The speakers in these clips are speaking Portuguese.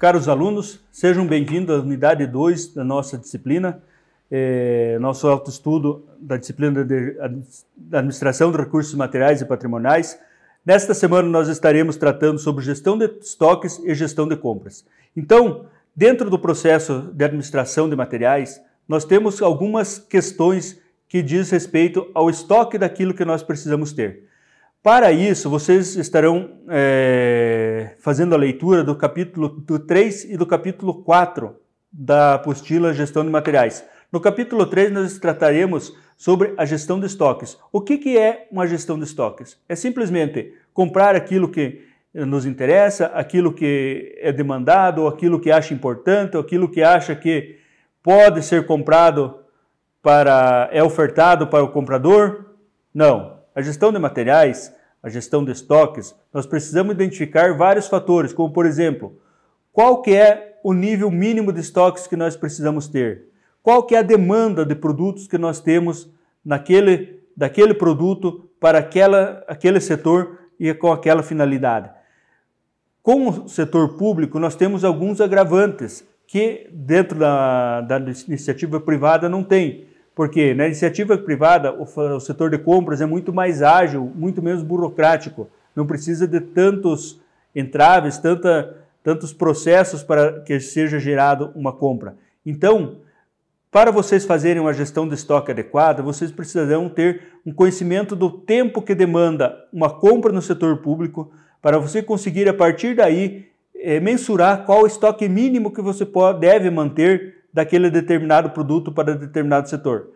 Caros alunos, sejam bem-vindos à unidade 2 da nossa disciplina, é, nosso autoestudo da disciplina de Administração de Recursos Materiais e Patrimoniais. Nesta semana nós estaremos tratando sobre gestão de estoques e gestão de compras. Então, dentro do processo de administração de materiais, nós temos algumas questões que diz respeito ao estoque daquilo que nós precisamos ter. Para isso, vocês estarão é, fazendo a leitura do capítulo do 3 e do capítulo 4 da apostila Gestão de Materiais. No capítulo 3, nós trataremos sobre a gestão de estoques. O que, que é uma gestão de estoques? É simplesmente comprar aquilo que eh, nos interessa, aquilo que é demandado, aquilo que acha importante, aquilo que acha que pode ser comprado para é ofertado para o comprador? Não. A gestão de materiais, a gestão de estoques, nós precisamos identificar vários fatores, como por exemplo, qual que é o nível mínimo de estoques que nós precisamos ter? Qual que é a demanda de produtos que nós temos naquele daquele produto para aquela, aquele setor e com aquela finalidade? Com o setor público, nós temos alguns agravantes que dentro da, da iniciativa privada não tem. Porque na iniciativa privada, o, o setor de compras é muito mais ágil, muito menos burocrático, não precisa de tantos entraves, tanta, tantos processos para que seja gerado uma compra. Então, para vocês fazerem uma gestão de estoque adequada, vocês precisarão ter um conhecimento do tempo que demanda uma compra no setor público, para você conseguir, a partir daí, eh, mensurar qual o estoque mínimo que você pode, deve manter daquele determinado produto para determinado setor,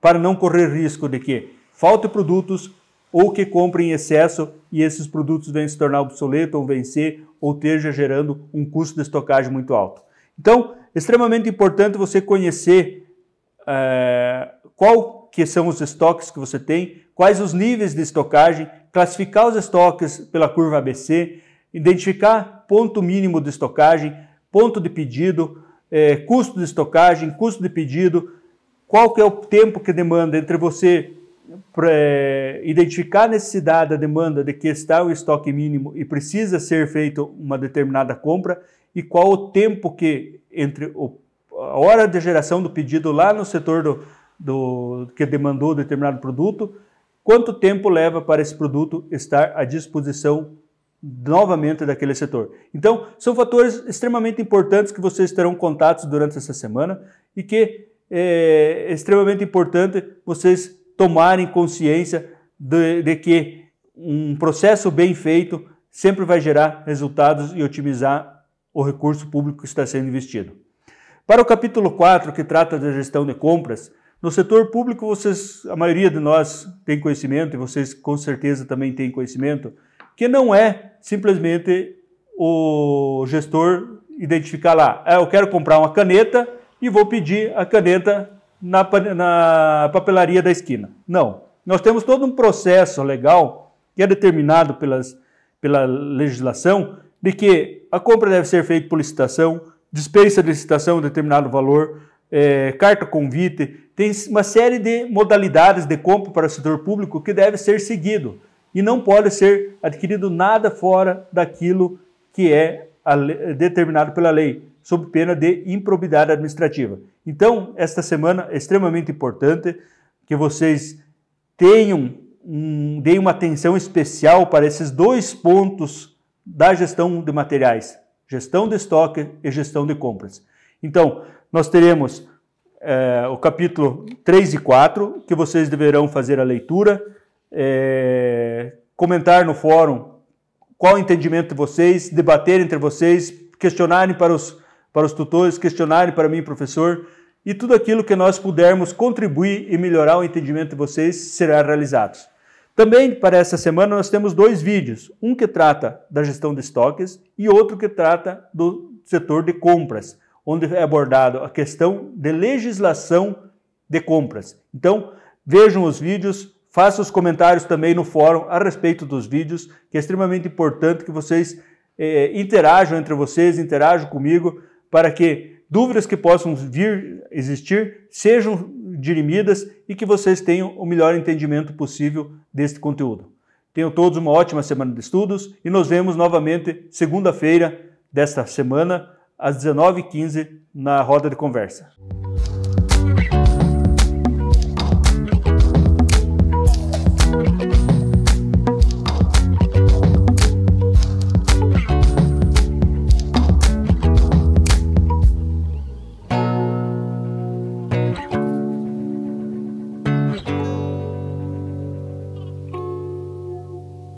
para não correr risco de que falte produtos ou que compre em excesso e esses produtos venham se tornar obsoletos ou vencer ou esteja gerando um custo de estocagem muito alto. Então, é extremamente importante você conhecer é, qual que são os estoques que você tem, quais os níveis de estocagem, classificar os estoques pela curva ABC, identificar ponto mínimo de estocagem, ponto de pedido, é, custo de estocagem, custo de pedido, qual que é o tempo que demanda entre você é, identificar a necessidade, a demanda de que está o estoque mínimo e precisa ser feita uma determinada compra e qual o tempo que entre o, a hora de geração do pedido lá no setor do, do que demandou determinado produto, quanto tempo leva para esse produto estar à disposição novamente daquele setor. Então, são fatores extremamente importantes que vocês terão contatos durante essa semana e que eh, é, extremamente importante vocês tomarem consciência de, de que um processo bem feito sempre vai gerar resultados e otimizar o recurso público que está sendo investido. Para o capítulo 4, que trata da gestão de compras, no setor público, vocês, a maioria de nós tem conhecimento, e vocês com certeza também têm conhecimento, que não é simplesmente o gestor identificar lá, ah, eu quero comprar uma caneta e vou pedir a caneta na, na papelaria da esquina. Não. Nós temos todo um processo legal que é determinado pelas, pela legislação de que a compra deve ser feita por licitação, dispensa de licitação de determinado valor, é, carta convite, tem uma série de modalidades de compra para o setor público que deve ser seguido e não pode ser adquirido nada fora daquilo que é determinado pela lei, sob pena de improbidade administrativa. Então, esta semana é extremamente importante que vocês tenham um, deem uma atenção especial para esses dois pontos da gestão de materiais, gestão de estoque e gestão de compras. Então, nós teremos é, o capítulo 3 e 4, que vocês deverão fazer a leitura, é, comentar no fórum qual o entendimento de vocês, debater entre vocês, questionarem para os, para os tutores, questionarem para mim, professor, e tudo aquilo que nós pudermos contribuir e melhorar o entendimento de vocês será realizado. Também para essa semana nós temos dois vídeos, um que trata da gestão de estoques e outro que trata do setor de compras, onde é abordado a questão de legislação de compras. Então, vejam os vídeos, Faça os comentários também no fórum a respeito dos vídeos, que é extremamente importante que vocês eh, interajam entre vocês, interajam comigo, para que dúvidas que possam vir existir sejam dirimidas e que vocês tenham o melhor entendimento possível deste conteúdo. Tenham todos uma ótima semana de estudos e nos vemos novamente segunda-feira desta semana, às 19h15, na roda de conversa.